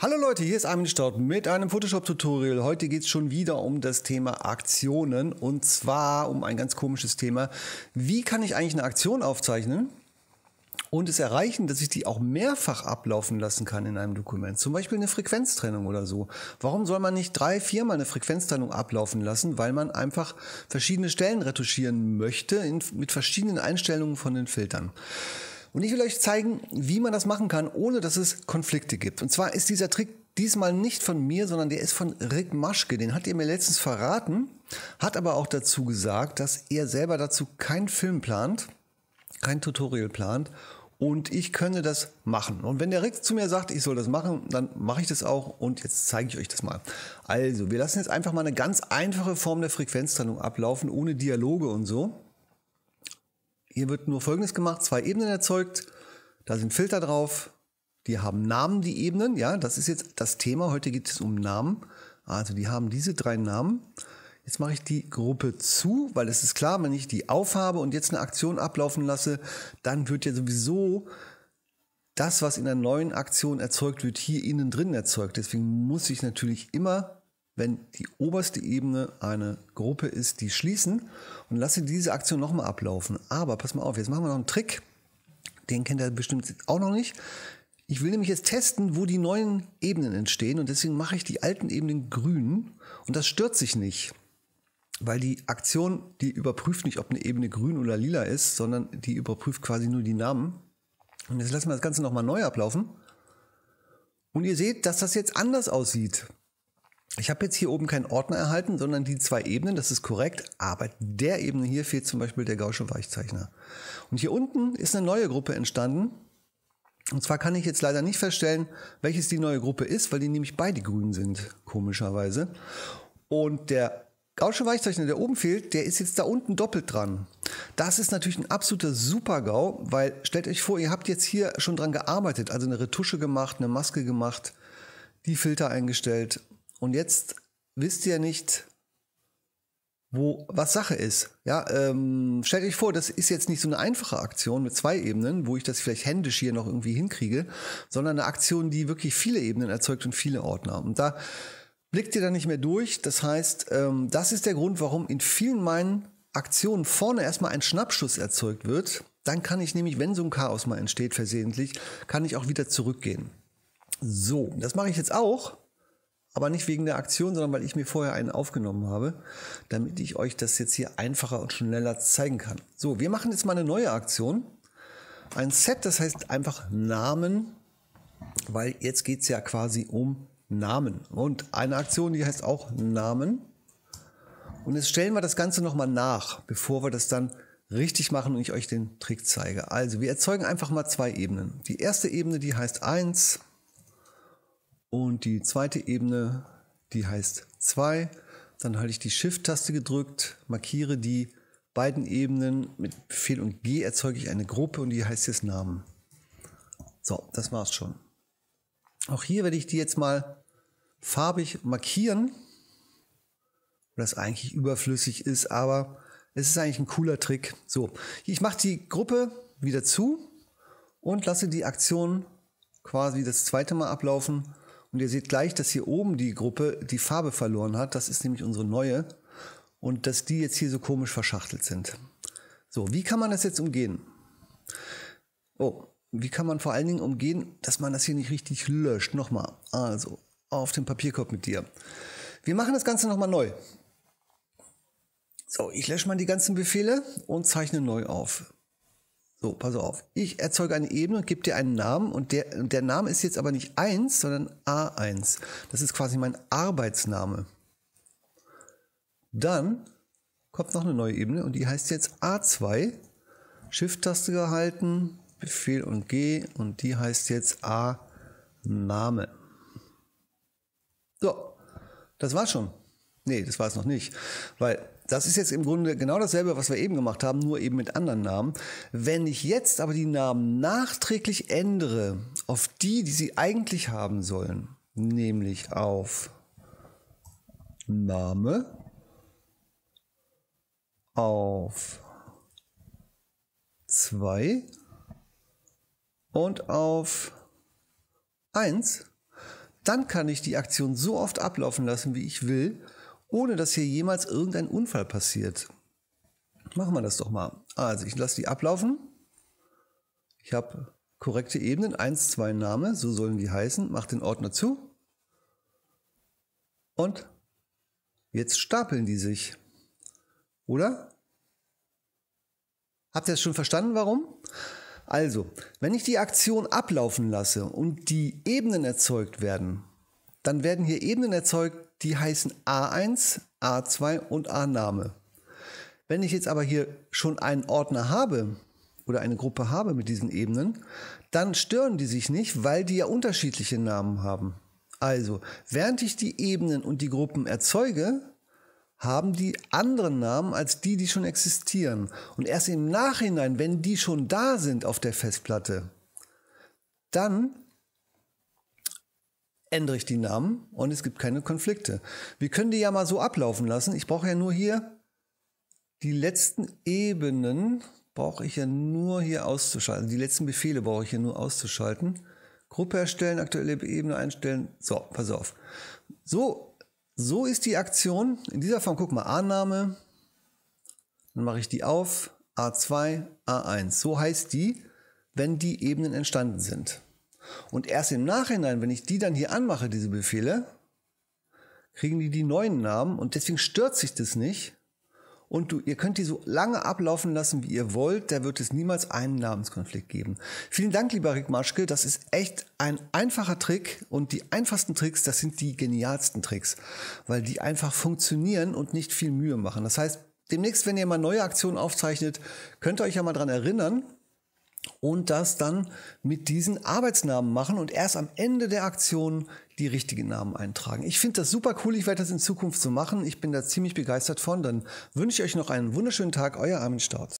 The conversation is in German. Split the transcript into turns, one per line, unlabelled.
Hallo Leute, hier ist Armin Staud mit einem Photoshop-Tutorial. Heute geht es schon wieder um das Thema Aktionen und zwar um ein ganz komisches Thema. Wie kann ich eigentlich eine Aktion aufzeichnen und es erreichen, dass ich die auch mehrfach ablaufen lassen kann in einem Dokument? Zum Beispiel eine Frequenztrennung oder so. Warum soll man nicht drei, viermal eine Frequenztrennung ablaufen lassen? Weil man einfach verschiedene Stellen retuschieren möchte in, mit verschiedenen Einstellungen von den Filtern. Und ich will euch zeigen, wie man das machen kann, ohne dass es Konflikte gibt. Und zwar ist dieser Trick diesmal nicht von mir, sondern der ist von Rick Maschke. Den hat ihr mir letztens verraten, hat aber auch dazu gesagt, dass er selber dazu keinen Film plant, kein Tutorial plant und ich könne das machen. Und wenn der Rick zu mir sagt, ich soll das machen, dann mache ich das auch und jetzt zeige ich euch das mal. Also, wir lassen jetzt einfach mal eine ganz einfache Form der Frequenztrennung ablaufen, ohne Dialoge und so. Hier wird nur Folgendes gemacht, zwei Ebenen erzeugt, da sind Filter drauf, die haben Namen, die Ebenen, ja, das ist jetzt das Thema, heute geht es um Namen. Also die haben diese drei Namen. Jetzt mache ich die Gruppe zu, weil es ist klar, wenn ich die aufhabe und jetzt eine Aktion ablaufen lasse, dann wird ja sowieso das, was in der neuen Aktion erzeugt wird, hier innen drin erzeugt. Deswegen muss ich natürlich immer wenn die oberste Ebene eine Gruppe ist, die schließen und lasse diese Aktion nochmal ablaufen. Aber pass mal auf, jetzt machen wir noch einen Trick. Den kennt er bestimmt auch noch nicht. Ich will nämlich jetzt testen, wo die neuen Ebenen entstehen und deswegen mache ich die alten Ebenen grün und das stört sich nicht. Weil die Aktion, die überprüft nicht, ob eine Ebene grün oder lila ist, sondern die überprüft quasi nur die Namen. Und jetzt lassen wir das Ganze nochmal neu ablaufen. Und ihr seht, dass das jetzt anders aussieht. Ich habe jetzt hier oben keinen Ordner erhalten, sondern die zwei Ebenen, das ist korrekt, aber der Ebene hier fehlt zum Beispiel der Gaußsche Weichzeichner. Und hier unten ist eine neue Gruppe entstanden. Und zwar kann ich jetzt leider nicht feststellen, welches die neue Gruppe ist, weil die nämlich beide grün sind, komischerweise. Und der Gaußsche Weichzeichner, der oben fehlt, der ist jetzt da unten doppelt dran. Das ist natürlich ein absoluter Super-GAU, weil stellt euch vor, ihr habt jetzt hier schon dran gearbeitet, also eine Retusche gemacht, eine Maske gemacht, die Filter eingestellt und jetzt wisst ihr nicht, wo was Sache ist. Ja, ähm, stellt euch vor, das ist jetzt nicht so eine einfache Aktion mit zwei Ebenen, wo ich das vielleicht händisch hier noch irgendwie hinkriege, sondern eine Aktion, die wirklich viele Ebenen erzeugt und viele Ordner. Und da blickt ihr dann nicht mehr durch. Das heißt, ähm, das ist der Grund, warum in vielen meinen Aktionen vorne erstmal ein Schnappschuss erzeugt wird. Dann kann ich nämlich, wenn so ein Chaos mal entsteht versehentlich, kann ich auch wieder zurückgehen. So, das mache ich jetzt auch. Aber nicht wegen der Aktion, sondern weil ich mir vorher einen aufgenommen habe, damit ich euch das jetzt hier einfacher und schneller zeigen kann. So, wir machen jetzt mal eine neue Aktion. Ein Set, das heißt einfach Namen, weil jetzt geht es ja quasi um Namen. Und eine Aktion, die heißt auch Namen. Und jetzt stellen wir das Ganze nochmal nach, bevor wir das dann richtig machen und ich euch den Trick zeige. Also wir erzeugen einfach mal zwei Ebenen. Die erste Ebene, die heißt 1 und die zweite Ebene, die heißt 2. Dann halte ich die Shift-Taste gedrückt, markiere die beiden Ebenen. Mit Befehl und G erzeuge ich eine Gruppe und die heißt jetzt Namen. So, das war's schon. Auch hier werde ich die jetzt mal farbig markieren, weil das eigentlich überflüssig ist, aber es ist eigentlich ein cooler Trick. So, ich mache die Gruppe wieder zu und lasse die Aktion quasi das zweite Mal ablaufen und ihr seht gleich, dass hier oben die Gruppe die Farbe verloren hat. Das ist nämlich unsere neue. Und dass die jetzt hier so komisch verschachtelt sind. So, wie kann man das jetzt umgehen? Oh, wie kann man vor allen Dingen umgehen, dass man das hier nicht richtig löscht? Nochmal, also auf den Papierkorb mit dir. Wir machen das Ganze nochmal neu. So, ich lösche mal die ganzen Befehle und zeichne neu auf. So, pass auf. Ich erzeuge eine Ebene und gebe dir einen Namen und der, der Name ist jetzt aber nicht 1, sondern A1. Das ist quasi mein Arbeitsname. Dann kommt noch eine neue Ebene und die heißt jetzt A2. Shift-Taste gehalten, Befehl und G und die heißt jetzt A-Name. So, das war's schon. Nee, das war es noch nicht, weil das ist jetzt im Grunde genau dasselbe, was wir eben gemacht haben, nur eben mit anderen Namen. Wenn ich jetzt aber die Namen nachträglich ändere auf die, die sie eigentlich haben sollen, nämlich auf Name, auf 2 und auf 1, dann kann ich die Aktion so oft ablaufen lassen, wie ich will ohne dass hier jemals irgendein Unfall passiert. Machen wir das doch mal. Also ich lasse die ablaufen. Ich habe korrekte Ebenen, 1, 2 Name, so sollen die heißen. Mach den Ordner zu. Und jetzt stapeln die sich. Oder? Habt ihr das schon verstanden, warum? Also, wenn ich die Aktion ablaufen lasse und die Ebenen erzeugt werden, dann werden hier Ebenen erzeugt, die heißen A1, A2 und A-Name. Wenn ich jetzt aber hier schon einen Ordner habe oder eine Gruppe habe mit diesen Ebenen, dann stören die sich nicht, weil die ja unterschiedliche Namen haben. Also, während ich die Ebenen und die Gruppen erzeuge, haben die anderen Namen als die, die schon existieren. Und erst im Nachhinein, wenn die schon da sind auf der Festplatte, dann ändere ich die Namen und es gibt keine Konflikte. Wir können die ja mal so ablaufen lassen. Ich brauche ja nur hier die letzten Ebenen, brauche ich ja nur hier auszuschalten. Die letzten Befehle brauche ich hier nur auszuschalten. Gruppe erstellen, aktuelle Ebene einstellen. So, pass auf. So, so ist die Aktion. In dieser Form, guck mal, Annahme. Dann mache ich die auf. A2, A1. So heißt die, wenn die Ebenen entstanden sind. Und erst im Nachhinein, wenn ich die dann hier anmache, diese Befehle, kriegen die die neuen Namen und deswegen stört sich das nicht. Und du, ihr könnt die so lange ablaufen lassen, wie ihr wollt. Da wird es niemals einen Namenskonflikt geben. Vielen Dank, lieber Rick Maschke, Das ist echt ein einfacher Trick. Und die einfachsten Tricks, das sind die genialsten Tricks. Weil die einfach funktionieren und nicht viel Mühe machen. Das heißt, demnächst, wenn ihr mal neue Aktionen aufzeichnet, könnt ihr euch ja mal dran erinnern, und das dann mit diesen Arbeitsnamen machen und erst am Ende der Aktion die richtigen Namen eintragen. Ich finde das super cool. Ich werde das in Zukunft so machen. Ich bin da ziemlich begeistert von. Dann wünsche ich euch noch einen wunderschönen Tag. Euer Armin Staud.